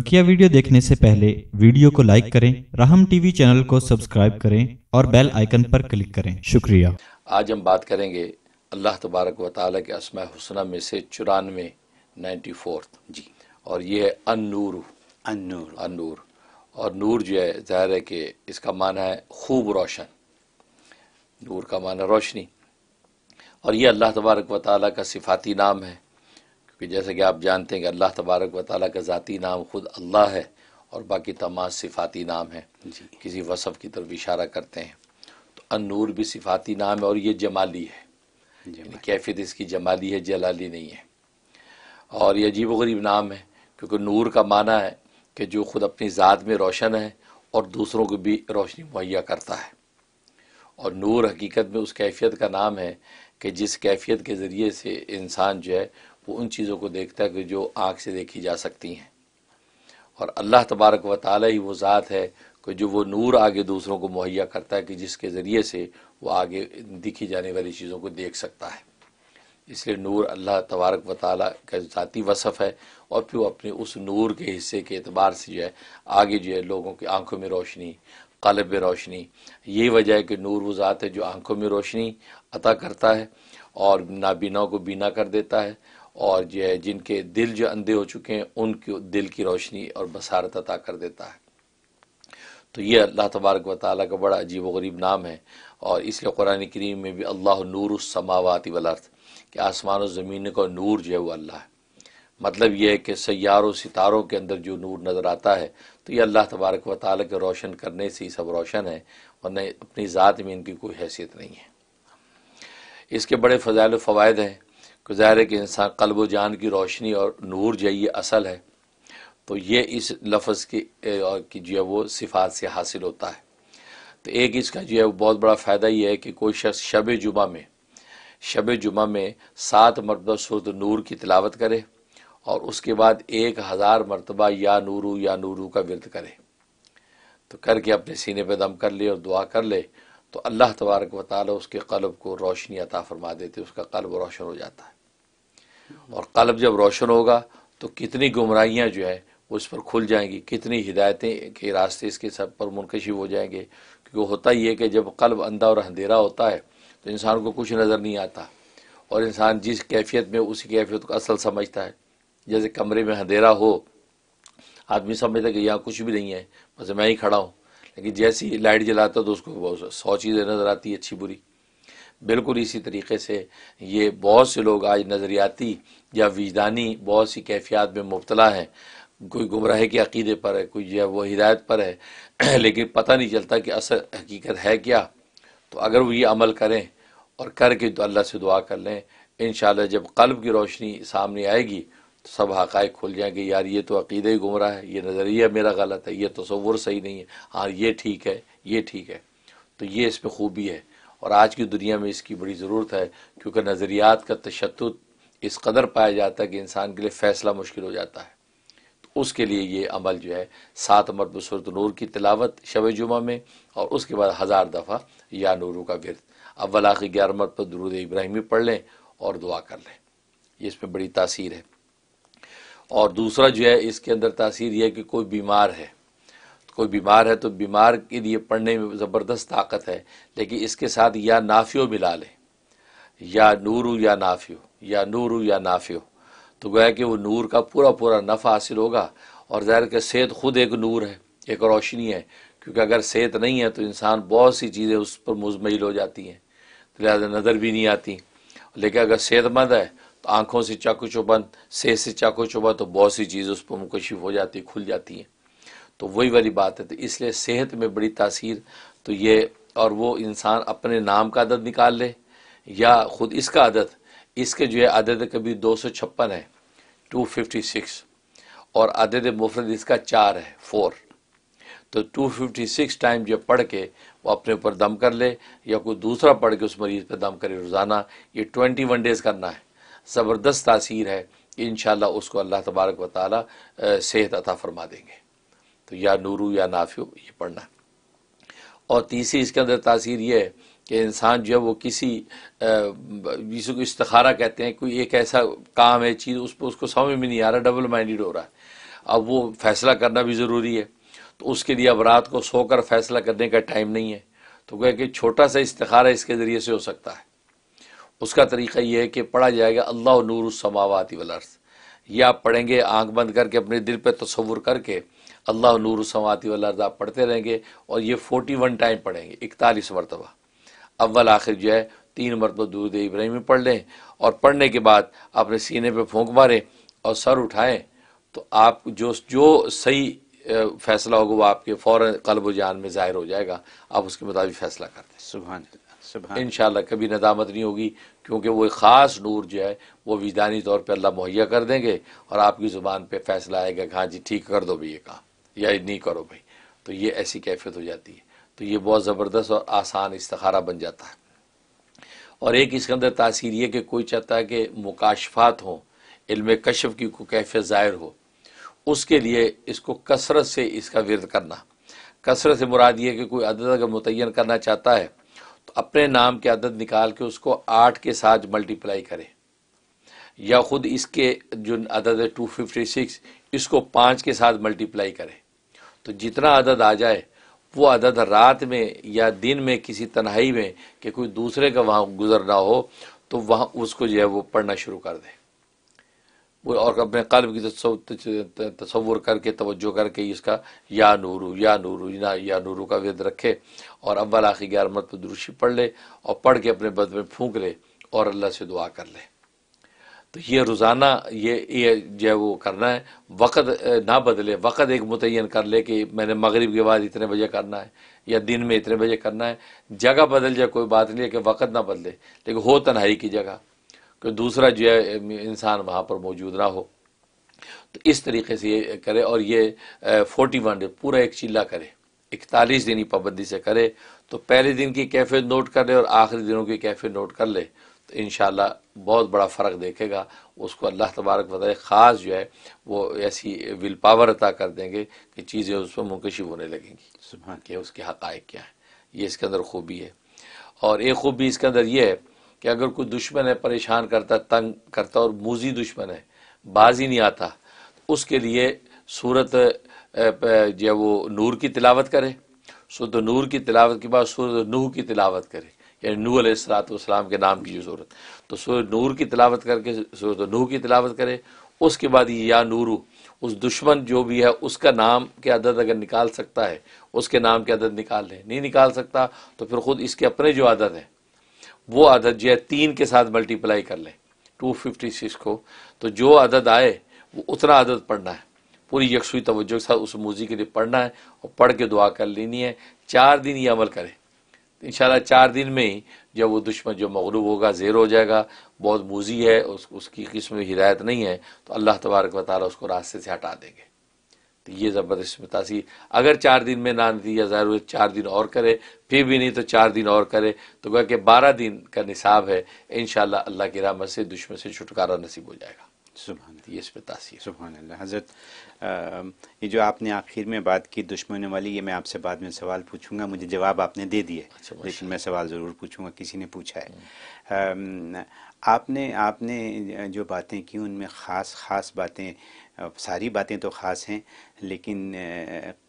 बकिया वीडियो देखने से पहले वीडियो को लाइक करें राहम टीवी चैनल को सब्सक्राइब करें और बेल आइकन पर क्लिक करें शुक्रिया आज हम बात करेंगे अल्लाह तबारक वाल के असमा हुसना में से चुरानवे नाइन्टी फोर्थ जी और ये है अनूर अनूर अनूर और नूर जो है ज़ाहिर है कि इसका माना है खूब रोशन नूर का माना रोशनी और ये अल्लाह तबारक वाली का सिफाती नाम है कि जैसे कि आप जानते हैं कि अल्लाह तबारक व ताली का ज़ाती नाम ख़ुद अल्लाह है और बाकी तमाम सिफाती नाम है किसी वसफ़ की तरफ इशारा करते हैं तो अनूर भी सिफाती नाम है और ये जमाली है कैफियत इसकी जमाली है जलाली नहीं है और ये अजीब गरीब नाम है क्योंकि नूर का माना है कि जो खुद अपनी ज़ात में रोशन है और दूसरों को भी रोशनी मुहैया करता है और नूर हकीकत में उस कैफियत का नाम है कि जिस कैफियत के ज़रिए से इंसान जो है वो उन चीज़ों को देखता है कि जो आँख से देखी जा सकती हैं और अल्लाह तबारक व ताली ही वो ज़ात है कि जो वो नूर आगे दूसरों को मुहैया करता है कि जिसके ज़रिए से वो आगे दिखी जाने वाली चीज़ों को देख सकता है इसलिए नूर अल्लाह तबारक व ताल का ज़ाती वसफ़ है और फिर वो अपने उस नूर के हिस्से के अतबार से जो है आगे जो है लोगों की आँखों में रोशनी कलब में रोशनी यही वजह है कि नूर वो ज़ात है जो आँखों में रोशनी अता करता है और नाबीना को बीना कर देता है और जो है जिनके दिल जो अंधे हो चुके हैं उनके दिल की रोशनी और बसारत अता कर देता है तो ये अल्लाह तबारक व ताली का बड़ा अजीब गरीब नाम है और इसलिए कुरान करीम में भी अल्लाह नूर समावत वलर्थ कि आसमान और ज़मीन का नूर जो है वो अल्लाह है मतलब यह है कि सैारों सितारों के अंदर जो नूर नज़र आता है तो ये अल्लाह तबारक व ताली के रोशन करने से ही सब रोशन है वरना अपनी ज़ात में इनकी कोई हैसियत नहीं है इसके बड़े फ़जाइल फ़वाद हैं कि तो ज़ाहिर है कि इंसान कल्ब जान की रोशनी और नूर जो ये असल है तो ये इस लफ्ज़ की की जो है वो सिफात से हासिल होता है तो एक इसका जो है वो बहुत बड़ा फ़ायदा यह है कि कोई शख्स शब जुमा में शब जुमा में सात मरतबा सूरत नूर की तलावत करे और उसके बाद एक हज़ार मरतबा या नूरू या नूरू का वर्द करे तो करके अपने सीने पर दम कर ले और दुआ कर ले तो अल्लाह तबारक व ताली उसके कलब को रोशनी अता फरमा देते उसका कलब रोशन हो जाता है और कलब जब रोशन होगा तो कितनी गुमराहियाँ जो है उस पर खुल जाएंगी कितनी हिदायतें के रास्ते इसके सब पर मुनकशिफ हो जाएंगे क्योंकि होता ही है कि जब कलब अंधा और अंधेरा होता है तो इंसान को कुछ नज़र नहीं आता और इंसान जिस कैफियत में उसी कैफियत को असल समझता है जैसे कमरे में अंधेरा हो आदमी समझता है कि यहाँ कुछ भी नहीं है बस मैं ही खड़ा हूँ लेकिन जैसी लाइट जलाता है तो उसको सौ चीज़ें नज़र आती अच्छी बुरी बिल्कुल इसी तरीके से ये बहुत से लोग आज नज़रियाती या विजदानी बहुत सी कैफियात में मुबतला हैं कोई गुमराह के अकीदे पर है कोई जो वो हिदायत पर है लेकिन पता नहीं चलता कि असल हकीकत है क्या तो अगर वो ये अमल करें और करके तो अल्लाह से दुआ कर लें इन जब कल्ब की रोशनी सामने आएगी तो सब हक़ खुल जाएंगे यार ये तो अकीद ही गुमराह है ये नज़रिया मेरा गलत है ये तस्वुर सही नहीं है हाँ ये ठीक है ये ठीक है तो ये इसमें खूबी है और आज की दुनिया में इसकी बड़ी ज़रूरत है क्योंकि नज़रियात का तशद इस कदर पाया जाता है कि इंसान के लिए फ़ैसला मुश्किल हो जाता है तो उसके लिए ये अमल जो है सात मरब सुरत नूर की तिलावत शब जुमा में और उसके बाद हज़ार दफ़ा या नूरू का गिरद अव्वल ग्यारह ग्यारह पर दरूद इब्राहिमी पढ़ लें और दुआ कर लें ये इसमें बड़ी तासीर है और दूसरा जो है इसके अंदर तासीर यह है कि कोई बीमार है कोई बीमार है तो बीमार के लिए पढ़ने में ज़बरदस्त ताकत है लेकिन इसके साथ या नाफियो मिला लें या नूर या नाफियो या नूर या नाफियो तो गोया कि वो नूर का पूरा पूरा नफ़ा हासिल होगा और ज़ाहिर के सेहत ख़ुद एक नूर है एक रोशनी है क्योंकि अगर सेहत नहीं है तो इंसान बहुत सी चीज़ें उस पर मुजमिल हो जाती हैं तो लिहाजा नज़र भी नहीं आती लेकिन अगर सेहतमंद है तो आंखों से चाकू चौबंद सेह से चाकू चौबंद तो बहुत सी चीज़ उस पर मुकशिफ हो जाती है खुल जाती है तो वही वाली बात है तो इसलिए सेहत में बड़ी तासीर तो ये और वो इंसान अपने नाम का आदत निकाल ले या ख़ुद इसका आदत इसके जो है आदत कभी दो सौ छप्पन है टू फिफ्टी सिक्स और आदत मुफरद इसका चार है फोर तो टू फिफ्टी सिक्स टाइम जो पढ़ के वो अपने ऊपर दम कर ले या कोई दूसरा पढ़ के उस मरीज़ पर दम करे रोज़ाना ये ट्वेंटी वन डेज़ करना है ज़बरदस्त तासीर है इन उसको अल्लाह तबारक व ताली सेहत अता फरमा देंगे तो या नूरू या नाफ्यू ये पढ़ना और तीसरी इसके अंदर तासीर ये है कि इंसान जो है वो किसी जिसको इस्तारा कहते हैं कोई एक ऐसा काम है चीज़ उस पर उसको समझ में नहीं आ रहा डबल माइंडेड हो रहा है अब वो फैसला करना भी ज़रूरी है तो उसके लिए अब रात को सोकर फैसला करने का टाइम नहीं है तो कह कि छोटा सा इस्तारा इसके ज़रिए से हो सकता है उसका तरीका यह है कि पढ़ा जाएगा अल्लाह नूर समावती वलर्स या आप पढ़ेंगे आंख बंद करके अपने दिल पे तस्वुर करके अल्लाह नूर समावती वलर्स आप पढ़ते रहेंगे और ये फोर्टी वन टाइम पढ़ेंगे इकतालीस मरतबा अव्वल आखिर जो है तीन मरतबा दूध में पढ़ लें और पढ़ने के बाद अपने सीने पर फोंक मारें और सर उठाएँ तो आप जो जो सही फैसला होगा वो आपके फ़ौर कल्ब जान में ज़ाहिर हो जाएगा आप उसके मुताबिक फ़ैसला करते हैं सुबह इन कभी नदामत नहीं होगी क्योंकि वो एक ख़ास नूर जो है वो विजदानी तौर पर अल्लाह मुहैया कर देंगे और आपकी ज़ुबान पर फैसला आएगा कि हाँ जी ठीक कर दो भाई ये कहा या नहीं करो भाई तो ये ऐसी कैफियत हो जाती है तो ये बहुत ज़बरदस्त और आसान इस्तारा बन जाता है और एक इसके अंदर तासीर यह कि कोई चाहता है कि मुकाशफात हों इल्म कशफ की को कैफियत ज़ाहिर हो उसके लिए इसको कसरत से इसका विरद करना कसरत से मुराद ये कि कोई अदद अगर मुतन करना चाहता है तो अपने नाम के आदत निकाल के उसको आठ के साथ मल्टीप्लाई करें या ख़ुद इसके जो अदद है टू फिफ्टी सिक्स इसको पाँच के साथ मल्टीप्लाई करें तो जितना अदद आ जाए वो अदद रात में या दिन में किसी तन्हाई में कि कोई दूसरे का वहाँ गुजर ना हो तो वहाँ उसको जो है वो पढ़ना शुरू कर दें और अपने कल्ब की तस्वुर करके तवज्जो करके इसका या नूरू या नूरू ना या नूरू का वेद रखे और अव्वल आखिर ग्यारह मत तो दुरुशी पढ़ ले और पढ़ के अपने बद में फूंक ले और अल्लाह से दुआ कर ले तो ये रोज़ाना ये ये जो है वो करना है वक़्त ना बदले वक़्त एक मुतन कर ले कि मैंने मगरिब के बाद इतने बजे करना है या दिन में इतने बजे करना है जगह बदल जाए कोई बात नहीं है कि वक़्त ना बदले लेकिन हो तनहाई की जगह कोई दूसरा जो है इंसान वहाँ पर मौजूद ना हो तो इस तरीके से ये करे और ये फोर्टी वन डे पूरा एक चिल्ला करे इकतालीस दिन ही पाबंदी से करे तो पहले दिन की कैफे नोट कर ले और आखिरी दिनों की कैफे नोट कर ले तो इन बहुत बड़ा फ़र्क देखेगा उसको अल्लाह तबारक बताए ख़ास जो है वो ऐसी विल पावर अता कर देंगे कि चीज़ें उस पर मुंकशिफ होने लगेंगी सुबह के उसके हक़ क्या है ये इसके अंदर खूबी है और एक खूबी इसके अंदर ये है कि अगर कोई दुश्मन है परेशान करता तंग करता और मूजी दुश्मन है बाज ही नहीं आता तो उसके लिए सूरत जो वो नूर की तिलावत करे सूरत नूर की तिलावत के बाद सूरत नूह की तिलावत करे यानी नूह अलैहिस्सलाम के नाम की जो सूरत तो सूरत नूर की तिलावत करके सूरत नूह की तिलावत करे उसके बाद ये या नूरू उस दुश्मन जो भी है उसका नाम के अदद अगर निकाल सकता है उसके नाम के अदद निकाल लें नहीं निकाल सकता तो फिर ख़ुद इसके अपने जो आदत हैं वो अदद जो है तीन के साथ मल्टीप्लाई कर लें टू फिफ्टी सिक्स को तो जो अदद आए वो उतना अदद पढ़ना है पूरी यकसुई तवज्जो के साथ उस मूजी के लिए पढ़ना है और पढ़ के दुआ कर लेनी है चार दिन ये अमल करें इन चार दिन में ही जब वो दुश्मन जो मगरूब होगा ज़ेर हो जाएगा बहुत मूजी है उस, उसकी किस्म हिदायत नहीं है तो अल्लाह तबारक वाली उसको रास्ते से हटा देंगे तो ये ज़बरदस्त मुतासी अगर चार दिन में ना दी या ज़रूर चार दिन और करे फिर भी नहीं तो चार दिन और करे तो क्या कि बारह दिन का निसाब है इन अल्लाह की रामत से दुश्मन से छुटकारा नसीब हो जाएगा सुबह ये इस सुबह हज़रत ये जो आपने आखिर में बात की दुश्मन वाली ये मैं आपसे बाद में सवाल पूछूंगा मुझे जवाब आपने दे दिए अच्छा, लेकिन मैं सवाल ज़रूर पूछूंगा किसी ने पूछा है हम्म। आपने आपने जो बातें की उनमें ख़ास ख़ास बातें सारी बातें तो ख़ास हैं लेकिन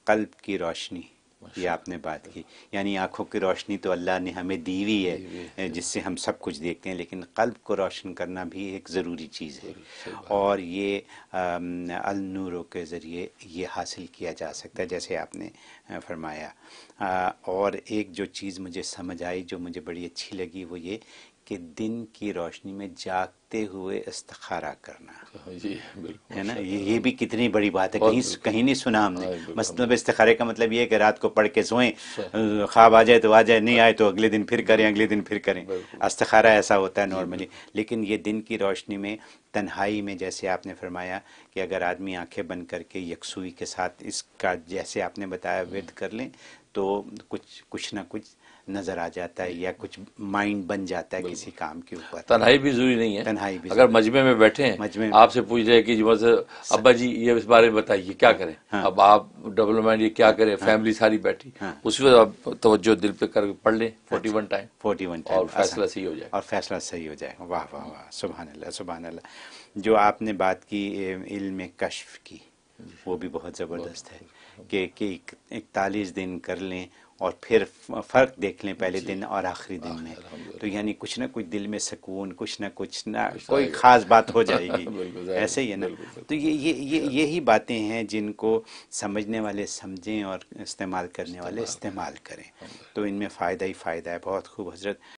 कल्ब की रोशनी ये आपने बात की यानी आंखों की रोशनी तो अल्लाह ने हमें दी हुई है जिससे हम सब कुछ देखते हैं लेकिन कल्ब को रोशन करना भी एक ज़रूरी चीज़ है और ये नूरों के ज़रिए ये हासिल किया जा सकता है जैसे आपने फरमाया और एक जो चीज़ मुझे समझ आई जो मुझे बड़ी अच्छी लगी वो ये कि दिन की रोशनी में जागते हुए इस्तखारा करना हाँ जी है ना ये ये भी कितनी बड़ी बात है कहीं कहीं नहीं सुना हमने मतलब इस्तखारे का मतलब ये है कि रात को पढ़ के सोएं अच्छा। ख्वाब आ जाए तो आ जाए नहीं आए तो अगले दिन फिर करें अगले दिन फिर करें अस्तखारा ऐसा होता है नॉर्मली लेकिन ये दिन की रोशनी में तन्हाई में जैसे आपने फरमाया कि अगर आदमी आंखें बंद करके यकसुई के साथ इसका जैसे आपने बताया हम्म। वृद्ध कर लें तो कुछ कुछ ना कुछ नजर आ जाता है या कुछ माइंड बन जाता है किसी काम के ऊपर तनाई भी जरूरी नहीं है तनाई भी अगर मजमे में बैठे हैं मजमे आपसे पूछ रहे कि मतलब अब्बा जी ये इस बारे में बताइए क्या करें हाँ। अब आप डेवलपमेंट ये क्या करें फैमिली हाँ। सारी बैठी हाँ। उसी वक्त आप तवज्जो दिल पे कर पढ़ लें forty one time forty one time और फैसला सही हो जाए और फैसला सही हो जाए वाह वाह वाह सुबह अल्लाह सुबह अल्लाह जो आपने बात की इल्म कश्फ की वो भी बहुत ज़बरदस्त है कि इकतालीस दिन कर लें और फिर फ़र्क देख लें पहले दिन और आखिरी दिन में तो यानी कुछ ना कुछ दिल में सुकून कुछ ना कुछ ना कोई ख़ास बात हो जाएगी ऐसे ही है ना तो ये ये ये यही बातें हैं जिनको समझने वाले समझें और इस्तेमाल करने वाले इस्तेमाल करें तो इनमें फ़ायदा ही फ़ायदा है बहुत खूब हजरत